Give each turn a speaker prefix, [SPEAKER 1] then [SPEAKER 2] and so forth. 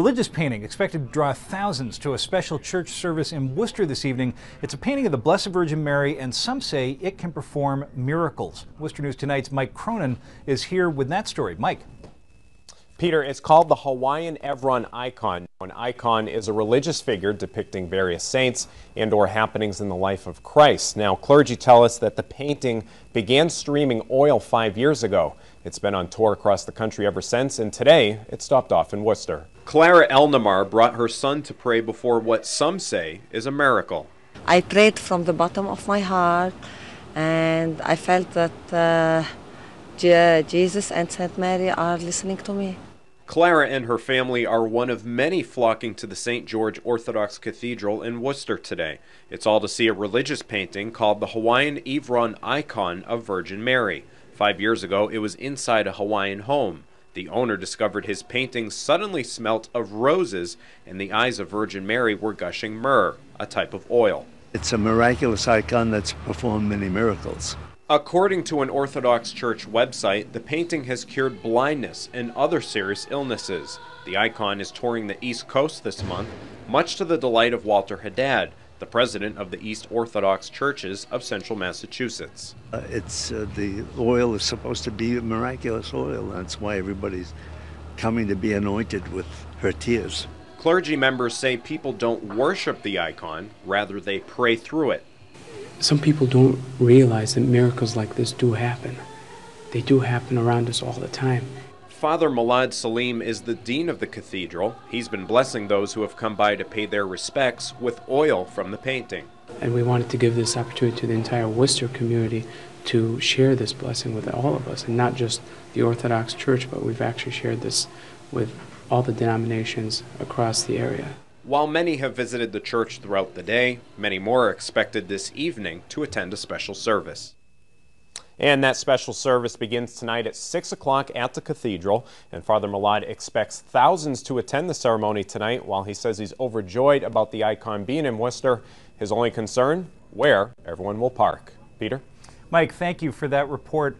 [SPEAKER 1] Religious painting expected to draw thousands to a special church service in Worcester this evening. It's a painting of the Blessed Virgin Mary, and some say it can perform miracles. Worcester News Tonight's Mike Cronin is here with that story. Mike. Peter, it's called the Hawaiian Evron icon. An icon is a religious figure depicting various saints and or happenings in the life of Christ. Now, clergy tell us that the painting began streaming oil five years ago. It's been on tour across the country ever since, and today it stopped off in Worcester. Clara Elnamar brought her son to pray before what some say is a miracle. I prayed from the bottom of my heart, and I felt that uh, Jesus and Saint Mary are listening to me. Clara and her family are one of many flocking to the St. George Orthodox Cathedral in Worcester today. It's all to see a religious painting called the Hawaiian Evron Icon of Virgin Mary. Five years ago, it was inside a Hawaiian home. The owner discovered his painting suddenly smelt of roses, and the eyes of Virgin Mary were gushing myrrh, a type of oil.
[SPEAKER 2] It's a miraculous icon that's performed many miracles.
[SPEAKER 1] According to an Orthodox Church website, the painting has cured blindness and other serious illnesses. The icon is touring the East Coast this month, much to the delight of Walter Haddad, the president of the East Orthodox Churches of central Massachusetts.
[SPEAKER 2] Uh, it's uh, the oil is supposed to be miraculous oil. That's why everybody's coming to be anointed with her tears.
[SPEAKER 1] Clergy members say people don't worship the icon, rather they pray through it
[SPEAKER 3] some people don't realize that miracles like this do happen. They do happen around us all the time.
[SPEAKER 1] Father Malad Salim is the dean of the cathedral. He's been blessing those who have come by to pay their respects with oil from the painting.
[SPEAKER 3] And we wanted to give this opportunity to the entire Worcester community to share this blessing with all of us, and not just the Orthodox Church, but we've actually shared this with all the denominations across the area.
[SPEAKER 1] While many have visited the church throughout the day, many more are expected this evening to attend a special service. And that special service begins tonight at 6 o'clock at the Cathedral. And Father Malad expects thousands to attend the ceremony tonight while he says he's overjoyed about the icon being in Worcester. His only concern, where everyone will park. Peter? Mike, thank you for that report.